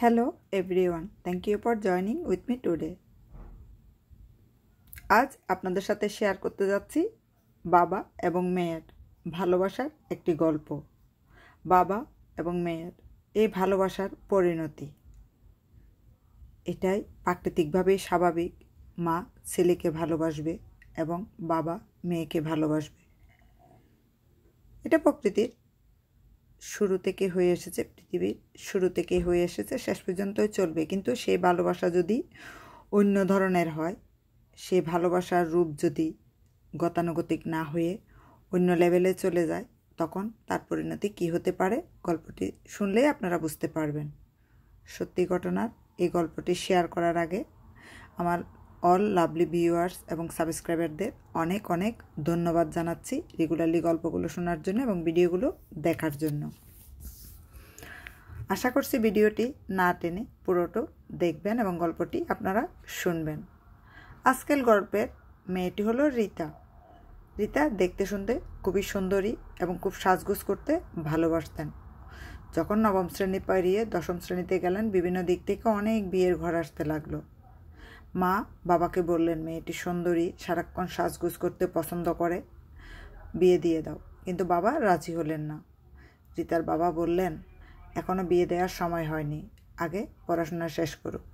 hello everyone thank you for joining with me today আজ আপনাদের সাথে শেয়ার করতে যাচ্ছি বাবা এবং মেয়ের ভালোবাসার একটি গল্প বাবা এবং মেয়ের এই ভালোবাসার পরিণতি এটাই প্রাকৃতিকভাবেই স্বাভাবিক মা ছেলেকে ভালোবাসবে এবং বাবা মেয়েকে ভালোবাসবে এটা প্রকৃতির শুরু থেকে হয়ে এসেছে পৃথিবীর শুরু থেকে হয়ে এসেছে শেষ পর্যন্ত চলবে কিন্তু সেই ভালোবাসা যদি অন্য ধরনের হয় সেই ভালোবাসার রূপ যদি গতানুগতিক না হয়ে অন্য লেভেলে চলে যায় তখন তার পরিণতি কী হতে পারে গল্পটি শুনলেই আপনারা বুঝতে পারবেন সত্যি ঘটনার এই গল্পটি শেয়ার করার আগে আমার অল লাভলি ভিউয়ার্স এবং সাবস্ক্রাইবারদের অনেক অনেক ধন্যবাদ জানাচ্ছি রেগুলারলি গল্পগুলো শোনার জন্য এবং ভিডিওগুলো দেখার জন্য আশা করছি ভিডিওটি না টেনে পুরোটো দেখবেন এবং গল্পটি আপনারা শুনবেন আজকের গল্পের মেয়েটি হলো রীতা রীতা দেখতে শুনতে খুবই সুন্দরী এবং খুব সাজগোজ করতে ভালোবাসতেন যখন নবম শ্রেণী পেরিয়ে দশম শ্রেণীতে গেলেন বিভিন্ন দিক থেকে অনেক বিয়ের ঘর আসতে লাগলো মা বাবাকে বললেন মেয়েটি সুন্দরী সারাক্ষণ সাজগুজ করতে পছন্দ করে বিয়ে দিয়ে দাও কিন্তু বাবা রাজি হলেন না রিতার বাবা বললেন এখনও বিয়ে দেওয়ার সময় হয়নি আগে পড়াশোনা শেষ করুক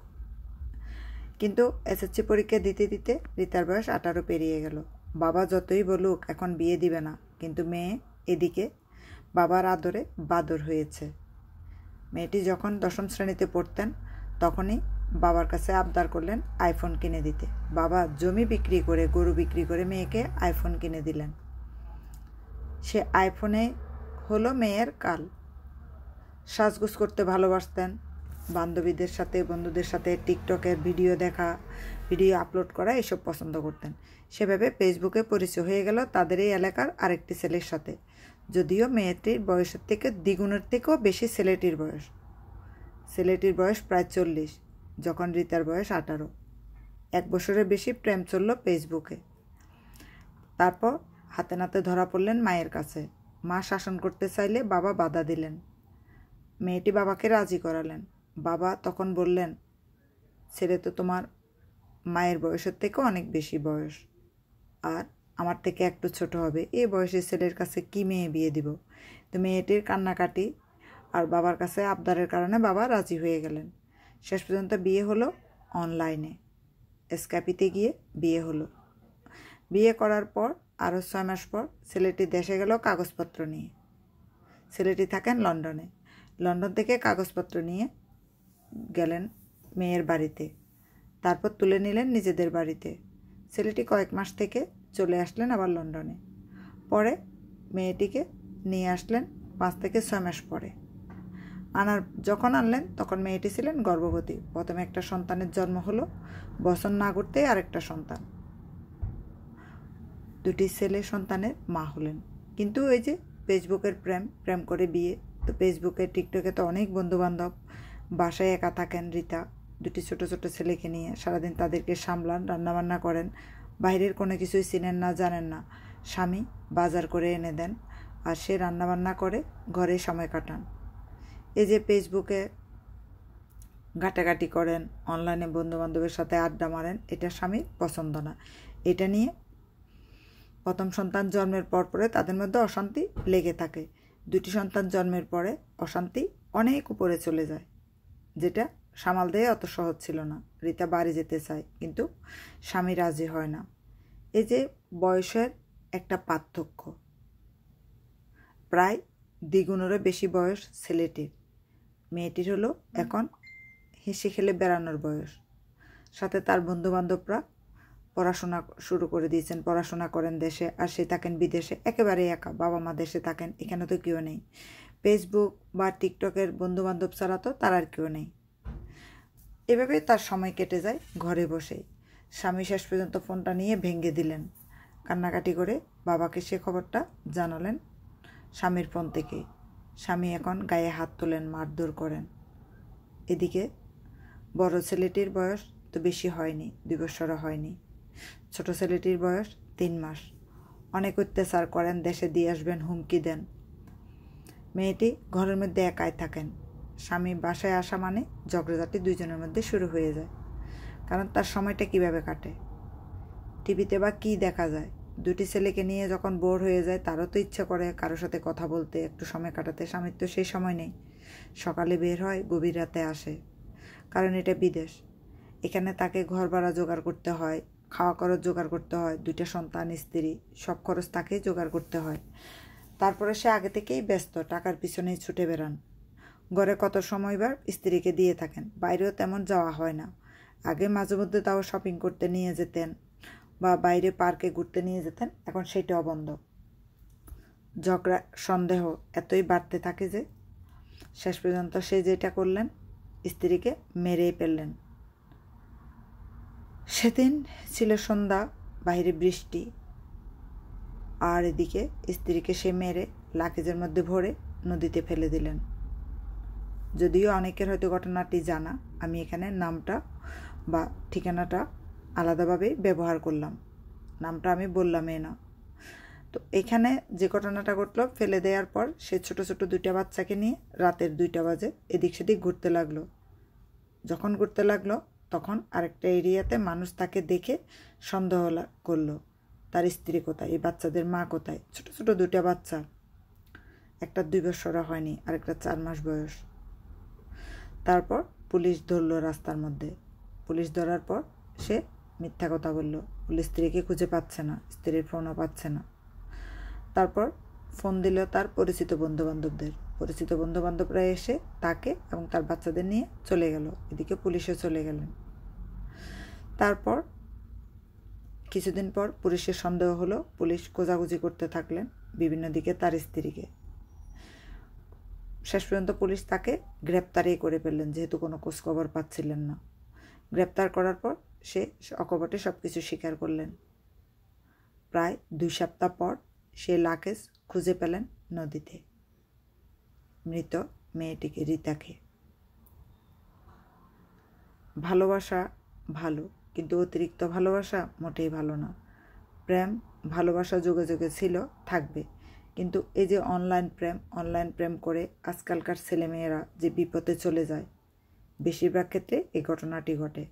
কিন্তু এসএসসি পরীক্ষা দিতে দিতে রিতার বয়স আঠারো পেরিয়ে গেল বাবা যতই বলুক এখন বিয়ে দিবে না কিন্তু মেয়ে এদিকে বাবার আদরে বাদর হয়েছে মেয়েটি যখন দশম শ্রেণীতে পড়তেন তখনই বাবার কাছে আবদার করলেন আইফোন কিনে দিতে বাবা জমি বিক্রি করে গরু বিক্রি করে মেয়েকে আইফোন কিনে দিলেন সে আইফোনে হলো মেয়ের কাল সাজগুজ করতে ভালোবাসতেন বান্ধবীদের সাথে বন্ধুদের সাথে টিকটকের ভিডিও দেখা ভিডিও আপলোড করা এসব পছন্দ করতেন সেভাবে ফেসবুকে পরিচয় হয়ে গেল তাদের এই এলাকার আরেকটি ছেলের সাথে যদিও মেয়েটির বয়সের থেকে দ্বিগুণের থেকেও বেশি ছেলেটির বয়স ছেলেটির বয়স প্রায় চল্লিশ যখন রিতার বয়স আঠারো এক বছরের বেশি প্রেম চলল ফেসবুকে তারপর হাতে নাতে ধরা পড়লেন মায়ের কাছে মা শাসন করতে চাইলে বাবা বাধা দিলেন মেয়েটি বাবাকে রাজি করালেন বাবা তখন বললেন ছেলে তো তোমার মায়ের বয়সের থেকে অনেক বেশি বয়স আর আমার থেকে একটু ছোট হবে এ বয়সে ছেলের কাছে কি মেয়ে বিয়ে দিব তো মেয়েটির কান্নাকাটি আর বাবার কাছে আবদারের কারণে বাবা রাজি হয়ে গেলেন শেষ পর্যন্ত বিয়ে হলো অনলাইনে স্ক্যাপিতে গিয়ে বিয়ে হলো বিয়ে করার পর আরও ছয় মাস পর ছেলেটি দেশে গেল কাগজপত্র নিয়ে ছেলেটি থাকেন লন্ডনে লন্ডন থেকে কাগজপত্র নিয়ে গেলেন মেয়ের বাড়িতে তারপর তুলে নিলেন নিজেদের বাড়িতে ছেলেটি কয়েক মাস থেকে চলে আসলেন আবার লন্ডনে পরে মেয়েটিকে নিয়ে আসলেন পাঁচ থেকে ছয় মাস পরে আনার যখন আনলেন তখন মেয়েটি ছিলেন গর্ভবতী প্রথমে একটা সন্তানের জন্ম হলো বসন না করতেই আরেকটা সন্তান দুটি ছেলে সন্তানের মা হলেন কিন্তু ওই যে ফেসবুকের প্রেম প্রেম করে বিয়ে তো ফেসবুকে টিকটকে তো অনেক বন্ধুবান্ধব বাসায় একা থাকেন রীতা দুটি ছোট ছোট ছেলেকে নিয়ে সারাদিন তাদেরকে সামলান রান্নাবান্না করেন বাইরের কোনো কিছুই চিনেন না জানেন না স্বামী বাজার করে এনে দেন আর সে রান্নাবান্না করে ঘরে সময় কাটান এই যে ফেসবুকে ঘাটাঘাটি করেন অনলাইনে বন্ধুবান্ধবের সাথে আড্ডা মারেন এটা স্বামীর পছন্দ না এটা নিয়ে প্রথম সন্তান জন্মের পর পরে তাদের মধ্যে অশান্তি লেগে থাকে দুটি সন্তান জন্মের পরে অশান্তি অনেক উপরে চলে যায় যেটা সামাল দেয় অত সহজ ছিল না রীতা বাড়ি যেতে চায় কিন্তু স্বামী রাজি হয় না এই যে বয়সের একটা পার্থক্য প্রায় দ্বিগুণেরও বেশি বয়স ছেলেটির মেয়েটির হলো এখন হেসে খেলে বেড়ানোর বয়স সাথে তার বন্ধুবান্ধবরা পড়াশোনা শুরু করে দিয়েছেন পড়াশোনা করেন দেশে আর সে থাকেন বিদেশে একেবারে একা বাবা মা দেশে থাকেন এখানে তো কেউ নেই ফেসবুক বা টিকটকের বন্ধুবান্ধব ছাড়া তো তার আর কেউ নেই এভাবে তার সময় কেটে যায় ঘরে বসে স্বামী শেষ পর্যন্ত ফোনটা নিয়ে ভেঙে দিলেন কান্নাকাটি করে বাবাকে সে খবরটা জানালেন স্বামীর ফোন থেকে স্বামী এখন গায়ে হাত তোলেন মারধর করেন এদিকে বড় ছেলেটির বয়স তো বেশি হয়নি দুই বছরও হয়নি ছোট ছেলেটির বয়স তিন মাস অনেক অত্যাচার করেন দেশে দিয়ে আসবেন হুমকি দেন মেয়েটি ঘরের মধ্যে একাই থাকেন স্বামী বাসায় আসা মানে ঝগড়াঝাটি দুইজনের মধ্যে শুরু হয়ে যায় কারণ তার সময়টা কিভাবে কাটে টিভিতে বা কী দেখা যায় দুটি ছেলেকে নিয়ে যখন বোর হয়ে যায় তারও তো ইচ্ছা করে কারোর সাথে কথা বলতে একটু সময় কাটাতে স্বামীর তো সেই সময় নেই সকালে বের হয় গভীর রাতে আসে কারণ এটা বিদেশ এখানে তাকে ঘর ভাড়া জোগাড় করতে হয় খাওয়া খরচ জোগাড় করতে হয় দুইটা সন্তান স্ত্রী সব খরচ তাকেই জোগাড় করতে হয় তারপরে সে আগে থেকেই ব্যস্ত টাকার পিছনেই ছুটে বেড়ান ঘরে কত সময়বার স্ত্রীকে দিয়ে থাকেন বাইরেও তেমন যাওয়া হয় না আগে মাঝে মধ্যে তাও শপিং করতে নিয়ে যেতেন বা বাইরে পার্কে ঘুরতে নিয়ে যেতেন এখন সেটাও বন্ধ ঝগড়া সন্দেহ এতই বাড়তে থাকে যে শেষ পর্যন্ত সে যেটা করলেন স্ত্রীকে মেরেই ফেললেন সেদিন ছিল সন্ধ্যা বাইরে বৃষ্টি আর এদিকে স্ত্রীকে সে মেরে লাকেজের মধ্যে ভরে নদীতে ফেলে দিলেন যদিও অনেকের হয়তো ঘটনাটি জানা আমি এখানে নামটা বা ঠিকানাটা আলাদাভাবে ব্যবহার করলাম নামটা আমি বললাম এ না তো এখানে যে ঘটনাটা ঘটলো ফেলে দেওয়ার পর সে ছোট ছোট দুইটা বাচ্চাকে নিয়ে রাতের দুইটা বাজে এদিক সেদিক ঘুরতে লাগলো যখন ঘুরতে লাগলো তখন আরেকটা এরিয়াতে মানুষ তাকে দেখে সন্দেহ করলো তার স্ত্রী কোথায় এই বাচ্চাদের মা কোথায় ছোট ছোট দুইটা বাচ্চা একটা দুই বছর হয়নি আরেকটা চার মাস বয়স তারপর পুলিশ ধরলো রাস্তার মধ্যে পুলিশ ধরার পর সে মিথ্যা কথা বললো বলে স্ত্রীকে খুঁজে পাচ্ছে না স্ত্রীর ফোনও পাচ্ছে না তারপর ফোন দিল তার পরিচিত বন্ধুবান্ধবদের পরিচিত বন্ধুবান্ধবরা এসে তাকে এবং তার বাচ্চাদের নিয়ে চলে গেল এদিকে পুলিশে চলে গেলেন তারপর কিছুদিন পর পুলিশের সন্দেহ হলো পুলিশ খোঁজাখুঁজি করতে থাকলেন বিভিন্ন দিকে তার স্ত্রীকে শেষ পর্যন্ত পুলিশ তাকে গ্রেপ্তারই করে ফেললেন যেহেতু কোনো খোঁজখবর পাচ্ছিলেন না গ্রেপ্তার করার পর সে অকপটে সব কিছু স্বীকার করলেন প্রায় দুই সপ্তাহ পর সে লাকেজ খুঁজে পেলেন নদীতে মৃত মেয়েটিকে রীতাকে ভালোবাসা ভালো কিন্তু অতিরিক্ত ভালোবাসা মোটেই ভালো না প্রেম ভালোবাসা যোগাযোগে ছিল থাকবে কিন্তু এই যে অনলাইন প্রেম অনলাইন প্রেম করে আজকালকার ছেলেমেয়েরা যে বিপদে চলে যায় বেশিরভাগ ক্ষেত্রে এই ঘটনাটি ঘটে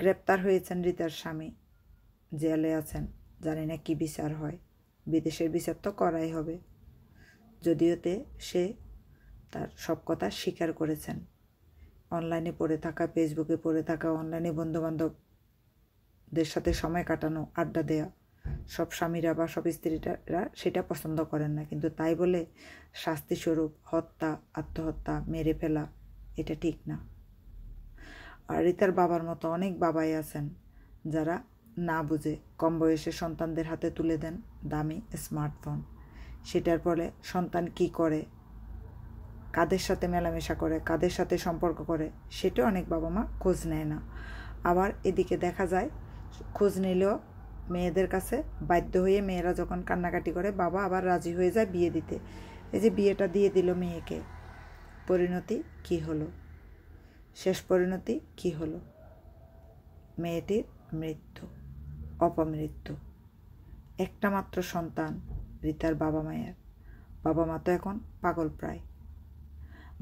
গ্রেপ্তার হয়েছেন রিতার স্বামী জেলে আছেন জানি না কী বিচার হয় বিদেশের বিচার তো করাই হবে যদিওতে সে তার সব কথা স্বীকার করেছেন অনলাইনে পড়ে থাকা ফেসবুকে পড়ে থাকা অনলাইনে বন্ধুবান্ধবদের সাথে সময় কাটানো আড্ডা দেওয়া সব স্বামীরা বা সব স্ত্রীরা সেটা পছন্দ করেন না কিন্তু তাই বলে শাস্তিস্বরূপ হত্যা আত্মহত্যা মেরে ফেলা এটা ঠিক না আর রিতার বাবার মতো অনেক বাবাই আছেন যারা না বুঝে কম বয়সে সন্তানদের হাতে তুলে দেন দামি স্মার্টফোন সেটার ফলে সন্তান কি করে কাদের সাথে মেলামেশা করে কাদের সাথে সম্পর্ক করে সেটা অনেক বাবা মা খোঁজ নেয় না আবার এদিকে দেখা যায় খোঁজ নিলেও মেয়েদের কাছে বাধ্য হয়ে মেয়েরা যখন কান্নাকাটি করে বাবা আবার রাজি হয়ে যায় বিয়ে দিতে এই যে বিয়েটা দিয়ে দিল মেয়েকে পরিণতি কি হলো শেষ পরিণতি কি হলো মেয়েটির মৃত্যু অপমৃত্যু একটা মাত্র সন্তান রিতার বাবা মায়ের বাবা মা তো এখন পাগল প্রায়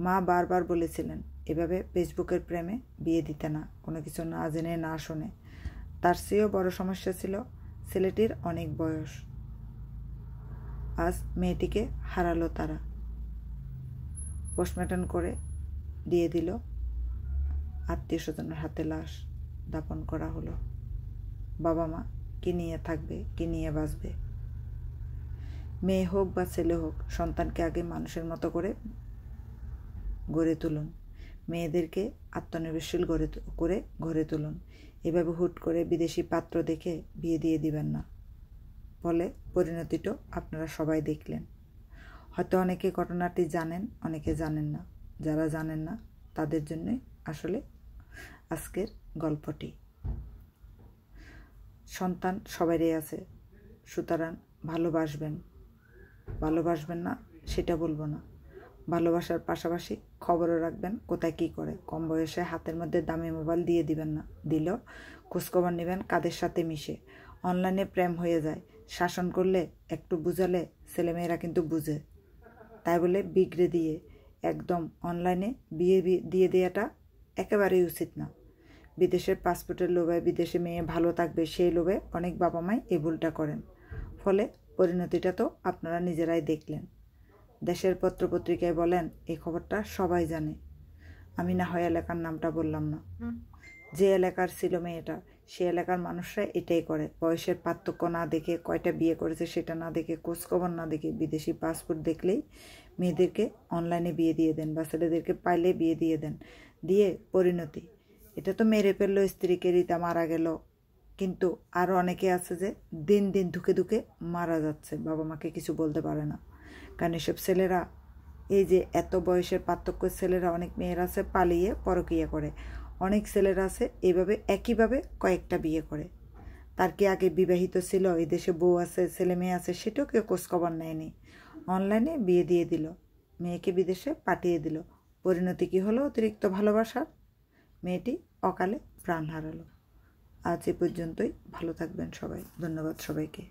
মা বারবার বলেছিলেন এভাবে ফেসবুকের প্রেমে বিয়ে দিতে না কোনো কিছু না জেনে না শোনে তার চেয়েও বড় সমস্যা ছিল ছেলেটির অনেক বয়স আজ মেয়েটিকে হারালো তারা পোস্টমর্টম করে দিয়ে দিল আত্মীয় স্বজনের হাতে লাশ দাপন করা হলো বাবা মা কে নিয়ে থাকবে কি নিয়ে বাঁচবে মেয়ে হোক বা ছেলে হোক সন্তানকে আগে মানুষের মতো করে গড়ে তুলুন মেয়েদেরকে আত্মনির্ভরশীল গড়ে করে গড়ে তুলুন এভাবে হুট করে বিদেশি পাত্র দেখে বিয়ে দিয়ে দিবেন না ফলে পরিণতিটা আপনারা সবাই দেখলেন হয়তো অনেকে ঘটনাটি জানেন অনেকে জানেন না যারা জানেন না তাদের জন্যই আসলে আজকের গল্পটি সন্তান সবারই আছে সুতরাং ভালোবাসবেন ভালোবাসবেন না সেটা বলবো না ভালোবাসার পাশাপাশি খবরও রাখবেন কোথায় কী করে কম বয়সে হাতের মধ্যে দামি মোবাইল দিয়ে দিবেন না দিলেও খোঁজখবর নেবেন কাদের সাথে মিশে অনলাইনে প্রেম হয়ে যায় শাসন করলে একটু বুঝালে ছেলেমেয়েরা কিন্তু বুঝে তাই বলে বিগড়ে দিয়ে একদম অনলাইনে বিয়ে দিয়ে দেওয়াটা একেবারেই উচিত না বিদেশের পাসপোর্টের লোভে বিদেশে মেয়ে ভালো থাকবে সেই লোভে অনেক বাবা মাই এ ভুলটা করেন ফলে পরিণতিটা তো আপনারা নিজেরাই দেখলেন দেশের পত্রপত্রিকায় বলেন এই খবরটা সবাই জানে আমি না হয় এলাকার নামটা বললাম না যে এলাকার ছিল মেয়েটা সে এলাকার মানুষরা এটাই করে বয়সের পার্থক্য না দেখে কয়টা বিয়ে করেছে সেটা না দেখে খোঁজখবর না দেখে বিদেশি পাসপোর্ট দেখলেই মেয়েদেরকে অনলাইনে বিয়ে দিয়ে দেন বা ছেলেদেরকে পাইলে বিয়ে দিয়ে দেন দিয়ে পরিণতি এটা তো মেরে ফেললো স্ত্রীকে রিতা মারা গেল কিন্তু আরও অনেকে আছে যে দিন দিন ধুকে ধুকে মারা যাচ্ছে বাবা মাকে কিছু বলতে পারে না কারণ এসব ছেলেরা এই যে এত বয়সের পার্থক্য ছেলেরা অনেক মেয়েরা আছে পালিয়ে পরকিয়া করে অনেক ছেলেরা আছে এভাবে একইভাবে কয়েকটা বিয়ে করে তার কি আগে বিবাহিত ছিল এদেশে বউ আছে ছেলে মেয়ে আছে সেটাও কেউ খোঁজখবর নেয়নি অনলাইনে বিয়ে দিয়ে দিল মেয়েকে বিদেশে পাঠিয়ে দিল পরিণতি কী হলো অতিরিক্ত ভালোবাসার মেয়েটি অকালে প্রাণ হারালো আজ এ পর্যন্তই ভালো থাকবেন সবাই ধন্যবাদ সবাইকে